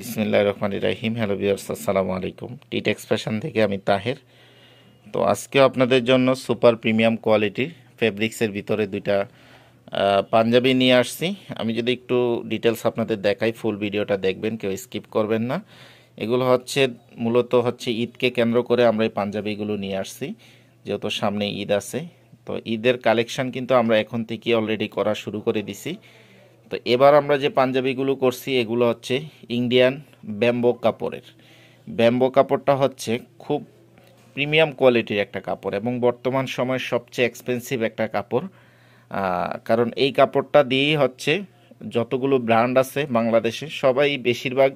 বিসমিল্লা রহমান রাহিম হ্যালো বিয়ার্স আসসালামু আলাইকুম টিট এক্সপ্রেশন থেকে আমি তাহের তো আজকে আপনাদের জন্য সুপার প্রিমিয়াম কোয়ালিটির ফেব্রিক্সের ভিতরে দুইটা পাঞ্জাবি নিয়ে আসছি আমি যদি একটু ডিটেলস আপনাদের দেখাই ফুল ভিডিওটা দেখবেন কেউ স্কিপ করবেন না এগুলো হচ্ছে মূলত হচ্ছে ঈদকে কেন্দ্র করে আমরা এই পাঞ্জাবিগুলো নিয়ে আসছি যেহেতু সামনে ঈদ আছে তো ঈদের কালেকশান কিন্তু আমরা এখন থেকে অলরেডি করা শুরু করে দিছি তো এবার আমরা যে পাঞ্জাবিগুলো করছি এগুলো হচ্ছে ইন্ডিয়ান ব্যাম্বো কাপড়ের ব্যাম্বো কাপড়টা হচ্ছে খুব প্রিমিয়াম কোয়ালিটির একটা কাপড় এবং বর্তমান সময় সবচেয়ে এক্সপেন্সিভ একটা কাপড় কারণ এই কাপড়টা দিয়েই হচ্ছে যতগুলো ব্র্যান্ড আছে বাংলাদেশে সবাই বেশিরভাগ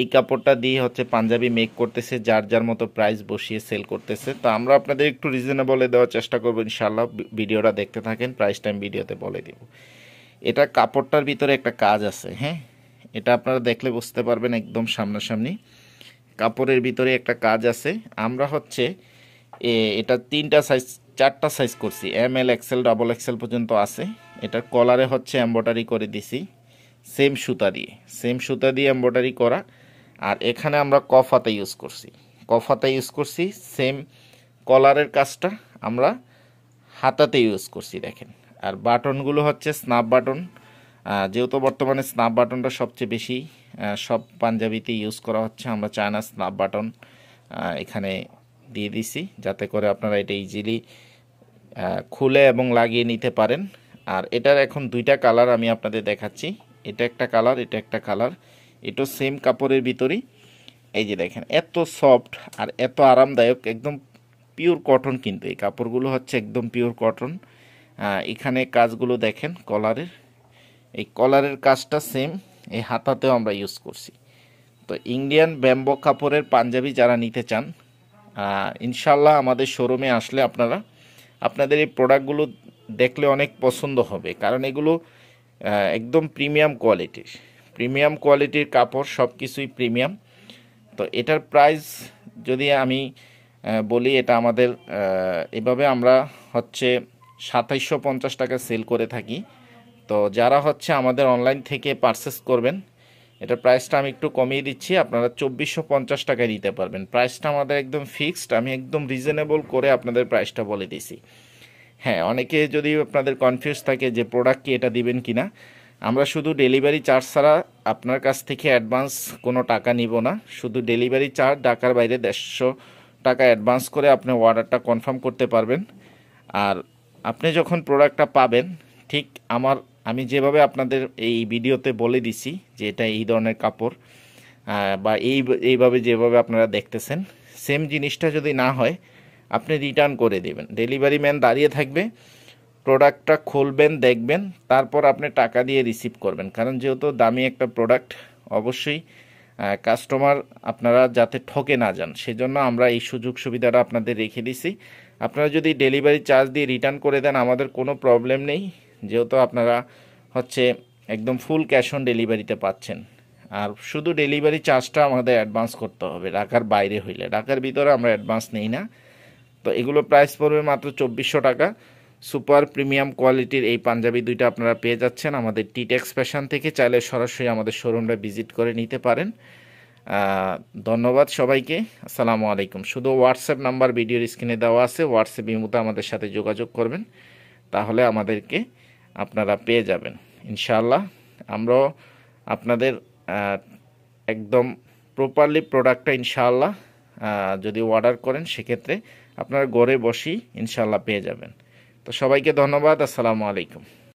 এই কাপড়টা দিয়ে হচ্ছে পাঞ্জাবি মেক করতেছে যার যার মতো প্রাইস বসিয়ে সেল করতেছে তো আমরা আপনাদের একটু রিজনেবলে দেওয়ার চেষ্টা করবো ইনশাল্লাহ ভিডিওটা দেখতে থাকেন প্রাইস টাইম ভিডিওতে বলে দেবো এটা কাপড়টার ভিতরে একটা কাজ আছে হ্যাঁ এটা আপনারা দেখলে বুঝতে পারবেন একদম সামনাসামনি কাপড়ের ভিতরে একটা কাজ আছে আমরা হচ্ছে এটা তিনটা সাইজ চারটা সাইজ করছি M L XL double XL পর্যন্ত আছে এটার কলারে হচ্ছে এম্বয়ডারি করে দিছি সেম সুতা দিয়ে সেম সুতা দিয়ে এম্বয়ডারি করা আর এখানে আমরা কফাতে ইউজ করছি কফাতে ইউজ করছি সেম কলারের কাজটা আমরা হাতাতে ইউজ করছি দেখেন আর বাটনগুলো হচ্ছে স্নাপ বাটন যেহেতু বর্তমানে স্নাপ বাটনটা সবচেয়ে বেশি সব পাঞ্জাবিতে ইউজ করা হচ্ছে আমরা চায়না স্নাপ বাটন এখানে দিয়ে দিছি যাতে করে আপনারা এটা ইজিলি খুলে এবং লাগিয়ে নিতে পারেন আর এটার এখন দুইটা কালার আমি আপনাদের দেখাচ্ছি এটা একটা কালার এটা একটা কালার এটা সেম কাপড়ের ভিতরেই এই যে দেখেন এত সফট আর এত আরামদায়ক একদম পিওর কটন কিন্তু এই কাপড়গুলো হচ্ছে একদম পিওর কটন এখানে কাজগুলো দেখেন কলারের এই কলারের কাজটা সেম এই হাতাতেও আমরা ইউজ করছি তো ইন্ডিয়ান ব্যাম্বো কাপড়ের পাঞ্জাবি যারা নিতে চান ইনশাল্লাহ আমাদের শোরুমে আসলে আপনারা আপনাদের এই প্রোডাক্টগুলো দেখলে অনেক পছন্দ হবে কারণ এগুলো একদম প্রিমিয়াম কোয়ালিটির প্রিমিয়াম কোয়ালিটির কাপড় সব কিছুই প্রিমিয়াম তো এটার প্রাইস যদি আমি বলি এটা আমাদের এভাবে আমরা হচ্ছে সাতাইশশো পঞ্চাশ টাকা সেল করে থাকি তো যারা হচ্ছে আমাদের অনলাইন থেকে পারচেস করবেন এটা প্রাইসটা আমি একটু কমিয়ে দিচ্ছি আপনারা চব্বিশশো পঞ্চাশ টাকায় দিতে পারবেন প্রাইসটা আমাদের একদম ফিক্সড আমি একদম রিজনেবল করে আপনাদের প্রাইসটা বলে দিছি হ্যাঁ অনেকে যদি আপনাদের কনফিউজ থাকে যে প্রোডাক্ট কি এটা দিবেন কি না আমরা শুধু ডেলিভারি চার্জ ছাড়া আপনার কাছ থেকে অ্যাডভান্স কোনো টাকা নিব না শুধু ডেলিভারি চার্জ ডাকার বাইরে দেড়শো টাকা অ্যাডভান্স করে আপনি অর্ডারটা কনফার্ম করতে পারবেন আর আপনি যখন প্রোডাক্টটা পাবেন ঠিক আমার আমি যেভাবে আপনাদের এই ভিডিওতে বলে দিছি যে এটা এই ধরনের কাপড় বা এই এইভাবে যেভাবে আপনারা দেখতেছেন সেম জিনিসটা যদি না হয় আপনি রিটার্ন করে দেবেন ডেলিভারি ম্যান দাঁড়িয়ে থাকবে প্রোডাক্টটা খুলবেন দেখবেন তারপর আপনি টাকা দিয়ে রিসিভ করবেন কারণ যেহেতু দামি একটা প্রোডাক্ট অবশ্যই কাস্টমার আপনারা যাতে ঠকে না যান সেজন্য আমরা এই সুযোগ সুবিধাটা আপনাদের রেখে দিছি আপনারা যদি ডেলিভারি চার্জ দিয়ে রিটার্ন করে দেন আমাদের কোনো প্রবলেম নেই যেহেতু আপনারা হচ্ছে একদম ফুল ক্যাশ অন ডেলিভারিতে পাচ্ছেন আর শুধু ডেলিভারি চার্জটা আমাদের অ্যাডভান্স করতে হবে ঢাকার বাইরে হইলে ঢাকার ভিতরে আমরা অ্যাডভান্স নেই না তো এগুলো প্রাইস পড়বে মাত্র চব্বিশশো টাকা সুপার প্রিমিয়াম কোয়ালিটির এই পাঞ্জাবি দুইটা আপনারা পেয়ে যাচ্ছেন আমাদের টিটেক্স ফ্যাশন থেকে চাইলে সরাসরি আমাদের শোরুমটা ভিজিট করে নিতে পারেন ধন্যবাদ সবাইকে আসসালামু আলাইকুম শুধু হোয়াটসঅ্যাপ নাম্বার ভিডিওর স্ক্রিনে দেওয়া আছে হোয়াটসঅ্যাপ ইমুতে আমাদের সাথে যোগাযোগ করবেন তাহলে আমাদেরকে আপনারা পেয়ে যাবেন ইনশাআল্লাহ আমরাও আপনাদের একদম প্রপারলি প্রোডাক্টটা ইনশাআল্লাহ যদি অর্ডার করেন সেক্ষেত্রে আপনারা ঘরে বসেই ইনশাআল্লাহ পেয়ে যাবেন তো সবাইকে ধন্যবাদ আসসালামু আলাইকুম